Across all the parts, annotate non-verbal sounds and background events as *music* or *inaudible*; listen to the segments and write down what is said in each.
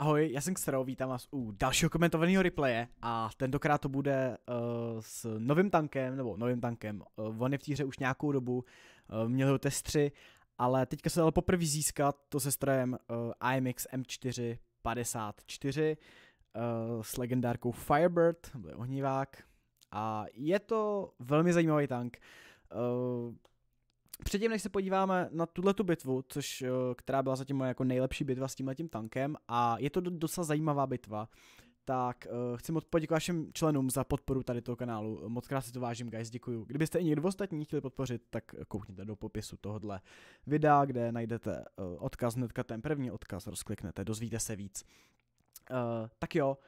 Ahoj, já jsem Xero, vítám vás u dalšího komentovaného replaye a tentokrát to bude uh, s novým tankem, nebo novým tankem, uh, on je v té hře už nějakou dobu, uh, eh, měl ho test 3, ale teďka se dalo poprvé získat to se strojem uh, IMX M454 uh, s legendárkou Firebird, to je ohnívák a je to velmi zajímavý tank. Uh, Předtím, než se podíváme na tuhle tu bitvu, což, eh, která byla zatím moje jako nejlepší bitva s tímhletím tankem a je to docela zajímavá bitva, tak uh, chci moc poděkovat všem členům za podporu tady toho kanálu. Moc krát si to vážím, guys, děkuju. Kdybyste i někdo ostatní chtěli podpořit, tak eh, koukněte do popisu tohohle videa, kde najdete uh, odkaz, hnedka ten první odkaz, rozkliknete, dozvíte se víc. Uh, tak jo,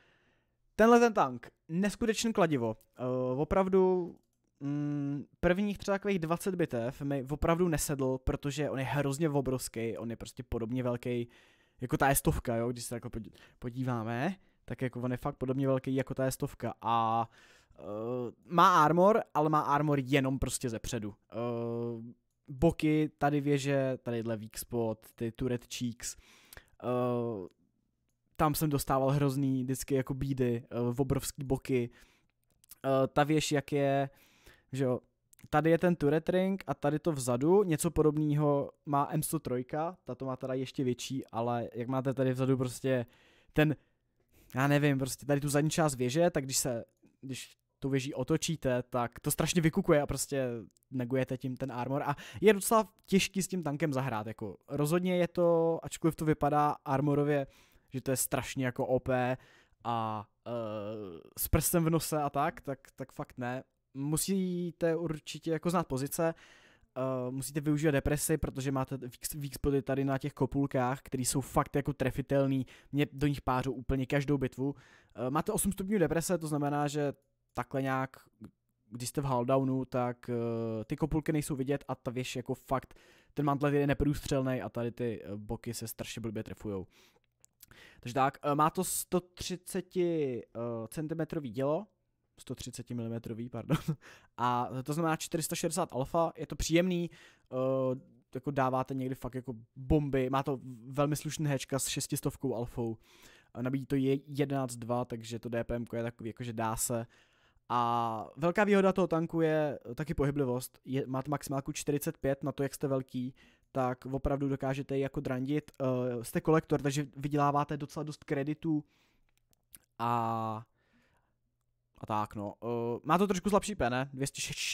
tenhle ten tank, neskutečný kladivo, uh, opravdu mm, prvních třeba takových 20 bitev mi opravdu nesedl, protože on je hrozně obrovský, on je prostě podobně velký, jako ta stovka, jo, když se jako podíváme, tak jako on je fakt podobně velký jako ta stovka a uh, má armor, ale má armor jenom prostě ze předu. Uh, boky, tady věže, tadyhle weak spot, ty turret cheeks, uh, tam jsem dostával hrozný vždycky jako bídy, uh, obrovský boky, uh, ta věž, jak je uh, že jo, tady je ten turret ring a tady to vzadu, něco podobného má M103, ta to má teda ještě větší, ale jak máte tady vzadu prostě ten, já nevím, prostě tady tu zadní část věže, tak když se, když tu věží otočíte, tak to strašně vykukuje a prostě negujete tím ten armor a je docela těžký s tím tankem zahrát, jako rozhodně je to, ačkoliv to vypadá armorově, že to je strašně jako OP a uh, s prstem v nose a tak, tak, tak fakt ne, musíte určitě jako znát pozice, Uh, musíte využít depresi, protože máte weak tady na těch kopulkách, které jsou fakt jako trefitelný, mě do nich pářou úplně každou bitvu. Uh, máte 8 stupňů deprese, to znamená, že takhle nějak, když jste v haldownu, tak uh, ty kopulky nejsou vidět a ta věž jako fakt, ten mantle je neprůstřelný a tady ty boky se strašně blbě trefujou. Takže tak, uh, má to 130 uh, cm dělo, 130 mm, pardon. *laughs* A to znamená 460 alfa, je to příjemný, uh, jako dáváte někdy fakt jako bomby, má to velmi slušný hečka s 600 alfou, eh, nabídí to je 11.2, takže to DPM je takový, jakože dá se. A velká výhoda toho tanku je eh, taky pohyblivost. Je, máte maximálku 45 na to, jak jste velký, tak opravdu dokážete jako drandit. Uh, jste kolektor, takže vyděláváte docela dost kreditů a a tak no. Uh, má to trošku slabší pene,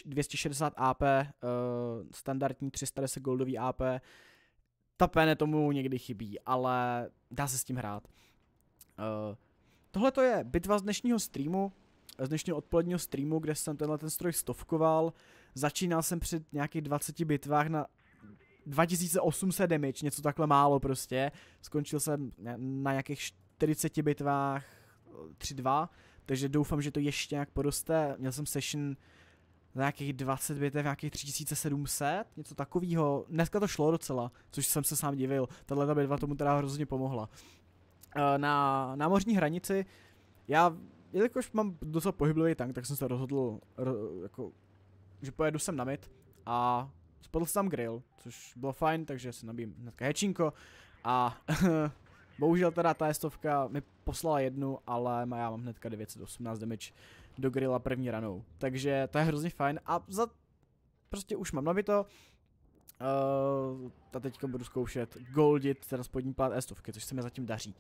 260 AP, uh, standardní 310 goldový AP. Ta pene tomu někdy chybí, ale dá se s tím hrát. Uh, Tohle to je bitva z dnešního streamu, z dnešního odpoledního streamu, kde jsem tenhle ten stroj stovkoval. Začínal jsem před nějakých 20 bitvách na 2800 damage, něco takhle málo prostě. Skončil jsem na nějakých 40 bitvách 32. Eh, 2 takže doufám, že to ještě nějak poroste. Měl jsem session na nějakých 20 bitev, nějakých 3700, něco takového. Dneska to šlo docela, což jsem se sám divil. Tahle ta bitva tomu teda hrozně pomohla. Eh, na námořní hranici já, jelikož mám docela pohyblivý tank, tak jsem se rozhodl, ro, jako, že pojedu sem na mid a spadl jsem tam grill, což bylo fajn, takže si nabím hnedka hečínko a *laughs* Bohužel teda ta stovka mi poslala jednu, ale já mám hnedka 918 damage do grilla první ranou. Takže to je hrozně fajn a za... Prostě už mám nabito. Uh, eh, a teďka budu zkoušet goldit teda spodní plát estovky, 100 což se mi zatím daří.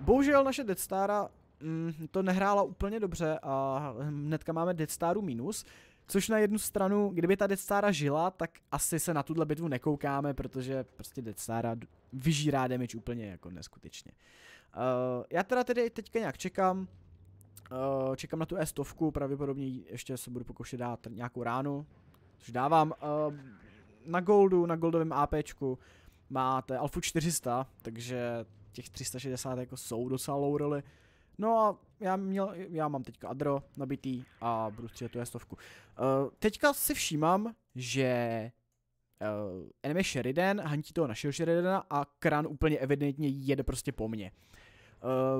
Bohužel naše Deadstara mm, to nehrála úplně dobře a hnedka máme Deadstaru Staru minus, Což na jednu stranu, kdyby ta Death Stara žila, tak asi se na tuhle bitvu nekoukáme, protože prostě Death Stara vyžírá damage úplně jako neskutečně. Uh, já teda tedy teďka nějak čekám, uh, čekám na tu E100, pravděpodobně ještě se budu pokoušet dát nějakou ránu, což dávám. Uh, na goldu, na goldovém APčku máte Alfu 400, takže těch 360 jako jsou docela low roli. No a já, měl, já mám teďka adro nabitý a budu střílet tu stovku. Uh, eh, teďka si všímám, že uh, enemy Sheridan hantí toho našeho Sheridana a Kran úplně evidentně jede prostě po mně.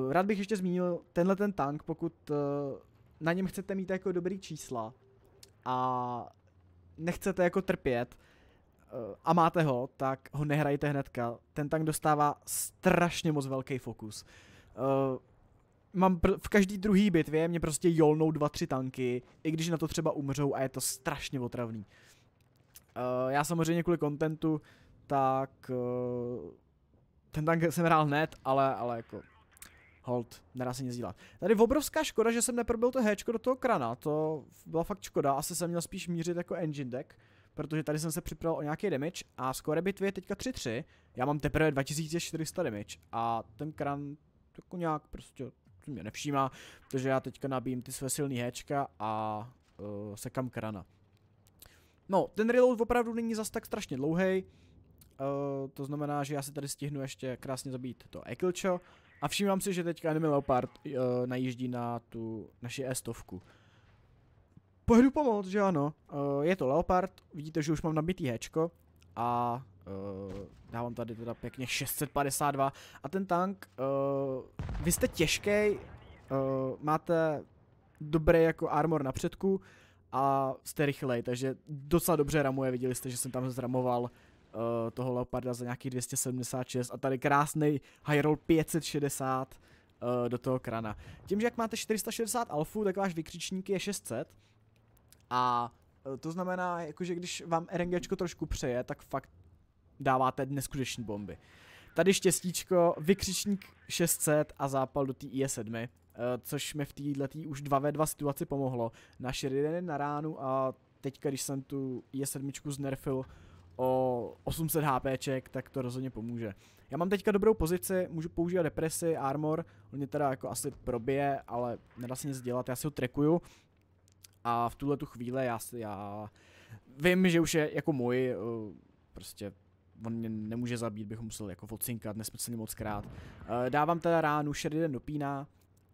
Uh, rád bych ještě zmínil tenhle ten tank, pokud uh, na něm chcete mít jako dobrý čísla a nechcete jako trpět uh, a máte ho, tak ho nehrajte hnedka. Ten tank dostává strašně moc velký fokus. Uh, mám pr- v každý druhý bitvě mě prostě jolnou dva, tři tanky, i když na to třeba umřou a je to strašně otravný. Uh, já samozřejmě kvůli kontentu, tak uh, ten tank jsem hrál hned, ale, ale jako hold, nedá se nic dělat. Tady obrovská škoda, že jsem neprobil to Hčko do toho krana, to byla fakt škoda, asi jsem měl spíš mířit jako engine deck, protože tady jsem se připravil o nějaký damage a skore bitvy je teďka 3-3, já mám teprve 2400 damage a ten kran jako nějak prostě mě nevšímá, protože já teďka nabím ty své silný héčka a uh, sekám krana. No, ten reload opravdu není zas tak strašně dlouhý. Uh, eh, to znamená, že já se tady stihnu ještě krásně zabít to Ekilčo A všímám si, že teďka Enemy Leopard uh, najíždí na tu naši E100. Pojedu pomoct, že ano. Uh, je to Leopard, vidíte, že už mám nabitý hečko a uh, Dávám tady teda pěkně 652 a ten tank, uh, vy jste těžký, uh, eh, máte dobrý jako armor na předku a jste rychlej, takže docela dobře ramuje, viděli jste, že jsem tam zramoval uh, toho Leoparda za nějakých 276 a tady krásný high roll 560 uh, do toho krana. Tím, že jak máte 460 alfu, tak váš vykřičník je 600 a to znamená, jakože když vám RNGčko trošku přeje, tak fakt dáváte neskutečné bomby. Tady štěstíčko, vykřičník 600 a zápal do té IE7, eh, což mi v této už 2v2 situaci pomohlo. Na Sheridan na ránu a teďka, když jsem tu IE7 znerfil o 800 HP, tak to rozhodně pomůže. Já mám teďka dobrou pozici, můžu používat depresi, armor, on mě teda jako asi probije, ale nedá se nic dělat, já si ho trekuju a v tuhle tu chvíli já, já vím, že už je jako můj, eh, prostě on mě nemůže zabít, bych ho musel jako vocinkat, nesmyslně moc krát. E, dávám teda ránu, Sheridan do pína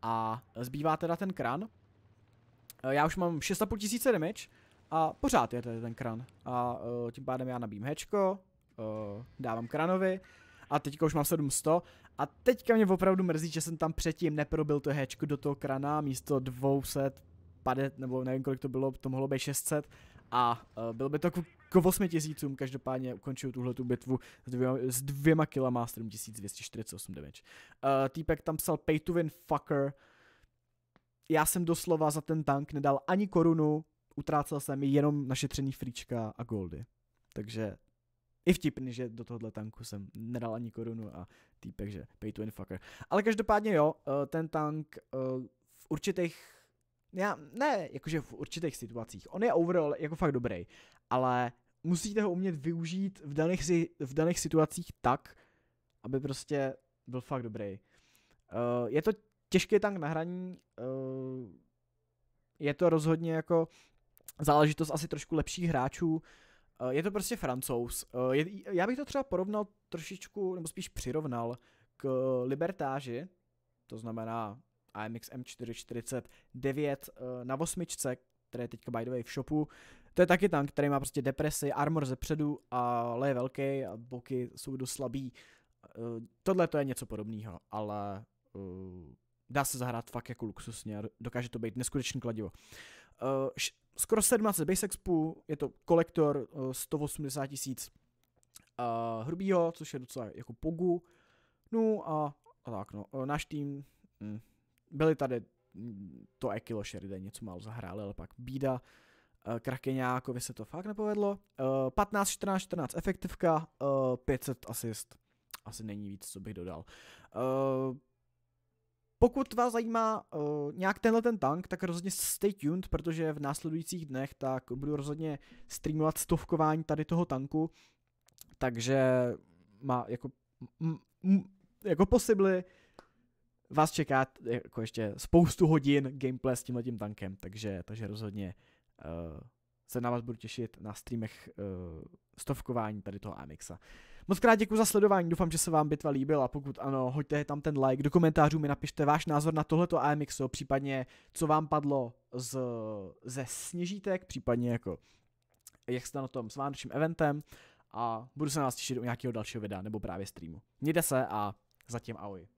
a zbývá teda ten kran. E, já už mám 6,5 tisíce damage a pořád je tady ten kran. A e, tím pádem já nabím hečko, e, dávám kranovi a teďka už mám 700 a teďka mě opravdu mrzí, že jsem tam předtím neprobil to hečko do toho krana místo 200 padet, nebo nevím kolik to bylo, to mohlo být 600 a uh, byl by to k 8 tisícům. Každopádně ukončil tuhle tu bitvu s dvěma, s dvěma kilama a 7248 damage. Uh, týpek tam psal pay to win fucker. Já jsem doslova za ten tank nedal ani korunu, utrácel jsem jenom našetřený fríčka a goldy. Takže i vtipný, že do tohohle tanku jsem nedal ani korunu a týpek, že pay to win fucker. Ale každopádně jo, eh, ten tank eh, v určitých já, ne, jakože v určitých situacích. On je overall jako fakt dobrý, ale musíte ho umět využít v daných, v daných situacích tak, aby prostě byl fakt dobrý. Uh, je to těžký tank na hraní, uh, je to rozhodně jako záležitost asi trošku lepších hráčů, uh, je to prostě francouz. Uh, je, já bych to třeba porovnal trošičku, nebo spíš přirovnal k libertáži, to znamená AMX M449 eh, na osmičce, které je teďka by the way v shopu. To je taky tank, který má prostě depresi, armor ze předu, ale je velký a boky jsou dost slabý. Eh, tohle to je něco podobného, ale eh, dá se zahrát fakt jako luxusně, dokáže to být neskutečný kladivo. Skoro 17 base expu, je to kolektor 180 tisíc hrubýho, což je docela jako pogu. No a, a tak no, náš tým, mm, byly tady mm, to Ekilo Sheridan něco málo zahráli, ale pak bída. Eh, Krakeňákovi se to fakt nepovedlo. 15, 14, 14 efektivka, 500 eh, asist. Asi není víc, co bych dodal. Eh, pokud vás zajímá nějak tenhle ten tank, tak rozhodně stay tuned, protože v následujících dnech tak budu rozhodně streamovat stovkování tady toho tanku, takže má jako, m, m, jako posibly vás čeká jako ještě spoustu hodin gameplay s tímhletím tankem, takže, takže rozhodně uh, se na vás budu těšit na streamech uh, stovkování tady toho Amixa. Moc krát děkuji za sledování, doufám, že se vám bitva líbila, pokud ano, hoďte tam ten like, do komentářů mi napište váš názor na tohleto AMXO, případně co vám padlo z, ze sněžítek, případně jako jak jste na tom s vánočním eventem a budu se na vás těšit u nějakého dalšího videa nebo právě streamu. Mějte se a zatím ahoj.